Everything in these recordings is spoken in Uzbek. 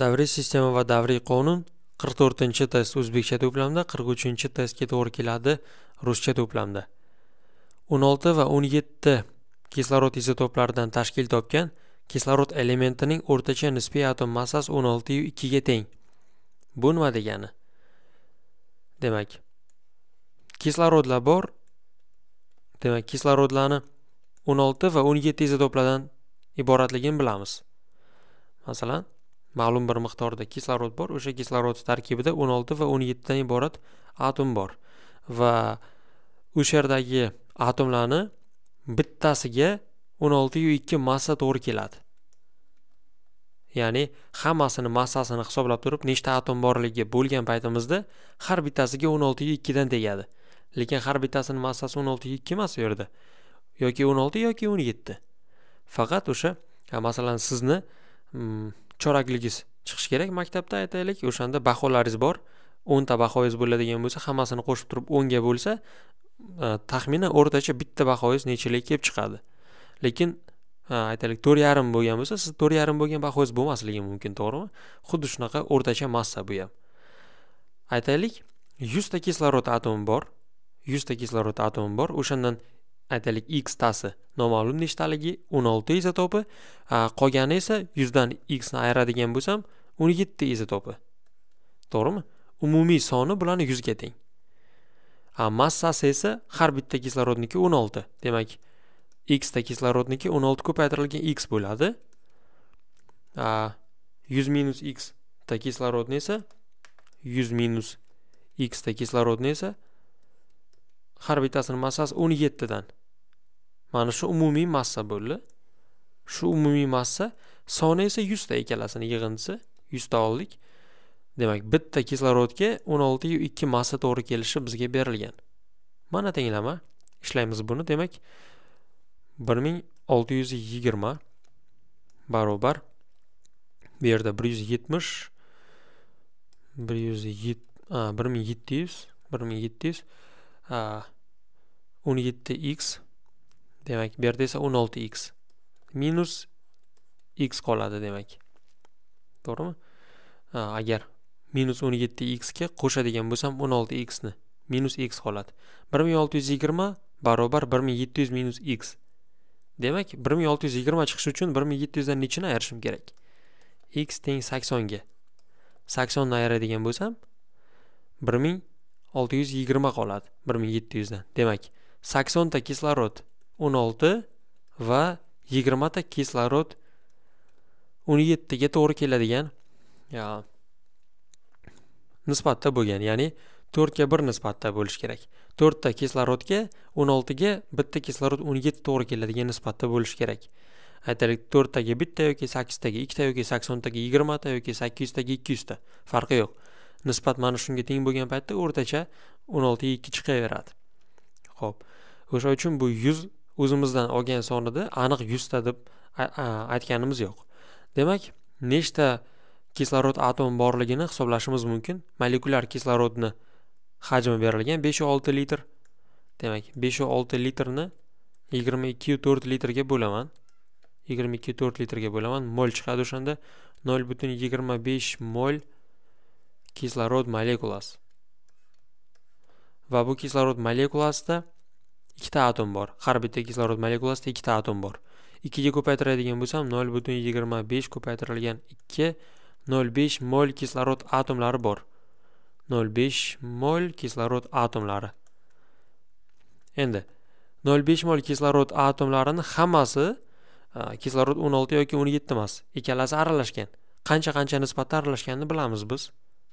davriy sistema va davriy qonun 44 test o'zbekcha to'plamda 43 testga to'g'ri keladi ruscha to'plamda 16 va 17 kislorod izotoplaridan tashkil topgan kislorod elementining o'rtacha nisbiy atom massasi 16.2 ga teng bu nima degani demak kislorodlar bor demak kislorodlarni 16 va 17 izotoplardan iboratligini bilamiz masalan ma'lum bir miqdorda kislorod bor o'sha kislorod tarkibida 16 va 17 dan iborat atom bor va o'sha yerdagi atomlarni bittasiga 16 yu 2 massa to'g'ri keladi ya'ni hammasini massasini hisoblab turib nechta atom borligi bo'lgan paytimizda har bittasiga 16 yu 2 dan tegadi lekin har bittasini massasi 16 yu 2 emas u yerda yoki 16 yoki 17 faqat o'sha masalan sizni mm, chorakligiz chiqishi kerak maktabda aytaylik o'shanda baholaringiz bor o'nta bahoyingiz bo'ladigan bo'lsa hammasini qo'shib turib o'nga bo'lsa e, taxminan o'rtacha bitta bahoyingiz nechalikka kelib chiqadi lekin e, aytaylik to'rt yarim bo'lgan bo'lsa siz to'rt yarim bo'lgan bahoyingiz bo'lmasligi mumkin to'g'rimi xuddi shunaqa o'rtacha massa bu ham aytaylik yuzta kislorod atomi bor yuzta kislorod atomi bor o'shandan Aytalik x tasi noma'lum nechtaligi 16 izotopi qolgani esa 100 dan x ni ayiradigan bo'lsam 17 izotopi to'g'rimi umumiy soni bularni 100 ga teng A massasi esa har bitta kislorodniki 16 demak x ta kislorodniki 16 ko'paytirilgan x bo'ladi 100 minus x ta kislorodni esa 100 minus x ta kislorodni esa har bittasini massasi o'n yettidan mana shu umumiy massa bo'ldi shu umumiy massa soni esa yuzta ikkalasini yig'indisi yuzta oldik demak bitta kislorodga o'n oltiyu ikki massa to'g'ri kelishi bizga berilgan mana tenglama ishlaymiz buni demak bir ming olti yuz yigirma barobar bu yerda bir yuz yetmish bir yuz bir ming yetti yuz bir ming yetti yuz o'n yetti x demak bu yerda esa o'n olti x minus x qoladi demak to'g'rimi agar minus o'n yetti xga qo'shadigan bo'lsam o'n olti xni minus x qoladi bir ming olti yuz yigirma barobar bir ming yetti yuz minus x demak bir ming olti yuz yigirma chiqishi uchun bir ming yetti yuzdan nechini ayirishim kerak x teng saksonga saksonni ayiradigan bo'lsam bir ming olti yuz yigirma qoladi bir ming yetti yuzdan demak saksonta kislorod o'n olti va yigirmata kislorod o'n yettiga to'g'ri keladigan nisbatda bo'lgan ya'ni to'rtga bir nisbatda bo'lishi kerak to'rtta kislorodga o'n oltiga bitta kislorod o'n yetti to'g'ri keladigan nisbatda bo'lishi kerak aytaylik to'rttaga bitta yoki sakkiztaga ikkita yoki saksontaga yigirmata yoki sakkiz yuztaga ikki yuzta farqi yo'q nisbat mana shunga teng bo'lgan paytda o'rtacha o'n oltiga ikki chiqaveradi ho'p o'sha uchun bu yuz o'zimizdan olgan sonida aniq yuzta deb aytganimiz yo'q demak nechta kislorod atomi borligini hisoblashimiz mumkin molekulyar kislorodni hajmi berilgan beshu olti litr demak beshu olti litrni yigirma to'rt litrga bo'laman yigirma ikki to'rt litrga bo'laman mol chiqadi o'shanda nol butun yigirma besh mol kislorod molekulasi va bu kislorod molekulasida ikkita atom bor har bitta kislorod molekulasida ikkita atom bor ikkiga ko'paytiradigan bo'lsam nol butun yigirma besh ko'paytirilgan ikki nol besh mol kislorod atomlari bor nol besh mol kislorod atomlari endi nol besh mol kislorod atomlarini hammasi kislorod o'n olti yoki o'n yetti emas ikkalasi aralashgan qancha qancha nisbatda aralashganini bilamiz biz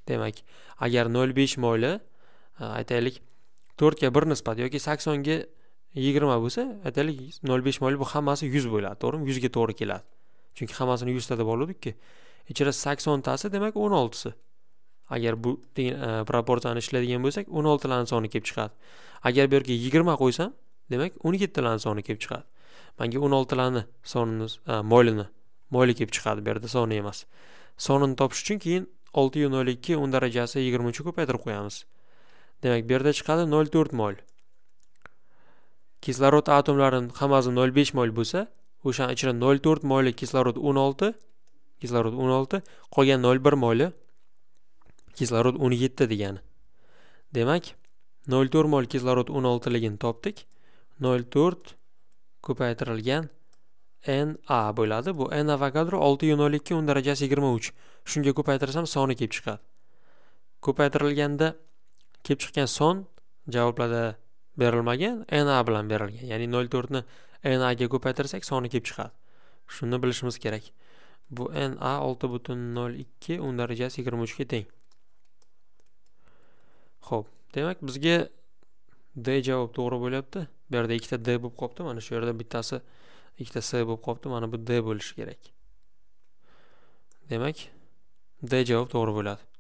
demak agar 0,5 moli e, aytaylik 4 ga 1 nisbat yoki 80 ga 20 bo'lsa aytaylik 0,5 moli bu hammasi 100 bo'ladi to'g'rimi 100 ga to'g'ri keladi chunki hammasini 100 tada bo'ladi-ku. ichida 80 tasi demak 16 si agar bu e, proportsiyani ishlaydigan bo'lsak 16 lani soni kelib chiqadi agar bu yerga 20 qo'ysam demak 17 lani soni kelib chiqadi Menga 16 lani sonini e, molini moli kelib chiqadi bu yerda soni emas sonini topish uchun keyin olti yu nol ikki o'n darajasi yigirma ga ko'paytirib qo'yamiz demak bu yerda chiqadi nol to'rt mol kislorod atomlarini hammasi nol besh mol bo'lsa o'shani ichida nol to'rt kislorod o'n olti kislorod o'n olti qolgan nol bir kislorod o'n yetti degani demak nol to'rt mol kislorod o'n oltiligini topdik nol to'rt ko'paytirilgan na bo'ladi bu n avogadro olti yuz nol ikki o'n darajasi yigirma uch shunga ko'paytirsam soni kelib chiqadi ko'paytirilganda kelib chiqqan son javoblarda berilmagan na bilan berilgan ya'ni nol to'rtni naga ko'paytirsak soni kelib chiqadi shuni bilishimiz kerak bu na olti butun nol ikki o'n darajasi yigirma uchga teng ho'p demak bizga d javob to'g'ri bo'lyapti bu yerda ikkita d bo'lib qolibdi mana shu yerda bittasi ikkita s bo'lib qolibdi mana bu d bo'lishi kerak demak d javob to'g'ri bo'ladi